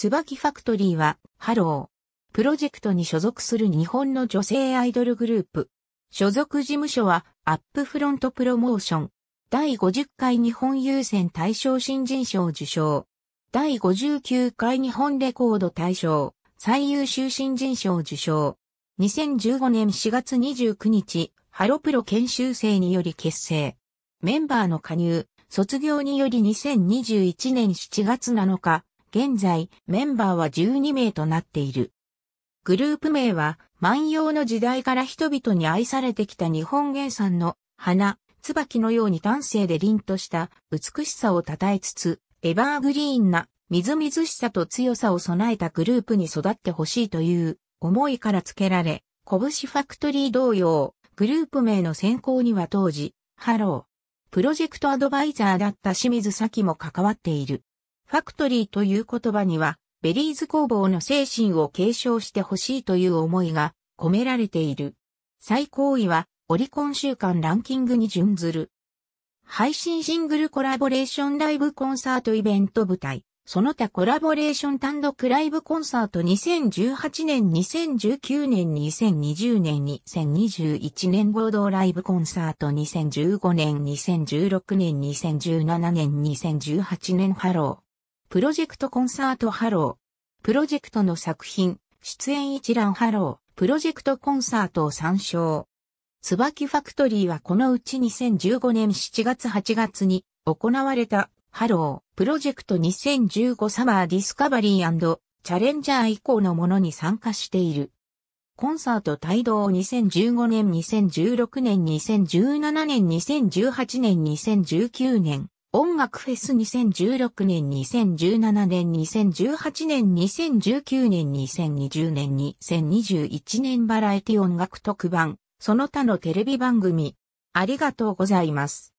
椿ファクトリーは、ハロー。プロジェクトに所属する日本の女性アイドルグループ。所属事務所は、アップフロントプロモーション。第50回日本優先大賞新人賞受賞。第59回日本レコード大賞、最優秀新人賞受賞。2015年4月29日、ハロプロ研修生により結成。メンバーの加入、卒業により2021年7月7日、現在メンバーは12名となっている。グループ名は万葉の時代から人々に愛されてきた日本原産の花、椿のように丹精で凛とした美しさを称えつつ、エバーグリーンなみずみずしさと強さを備えたグループに育ってほしいという思いから付けられ、拳ファクトリー同様、グループ名の選考には当時、ハロー、プロジェクトアドバイザーだった清水咲も関わっている。ファクトリーという言葉には、ベリーズ工房の精神を継承してほしいという思いが込められている。最高位はオリコン週間ランキングに準ずる。配信シングルコラボレーションライブコンサートイベント舞台、その他コラボレーション単独ライブコンサート2018年、2019年、2020年、2021年合同ライブコンサート2015年、2016年、2017年、2018年ハロー。プロジェクトコンサートハロー。プロジェクトの作品、出演一覧ハロー、プロジェクトコンサートを参照。椿ファクトリーはこのうち2015年7月8月に行われたハロープロジェクト2015サマーディスカバリーチャレンジャー以降のものに参加している。コンサート帯同2015年2016年2017年2018年2019年音楽フェス2016年2017年2018年2019年2020年2021年バラエティ音楽特番、その他のテレビ番組、ありがとうございます。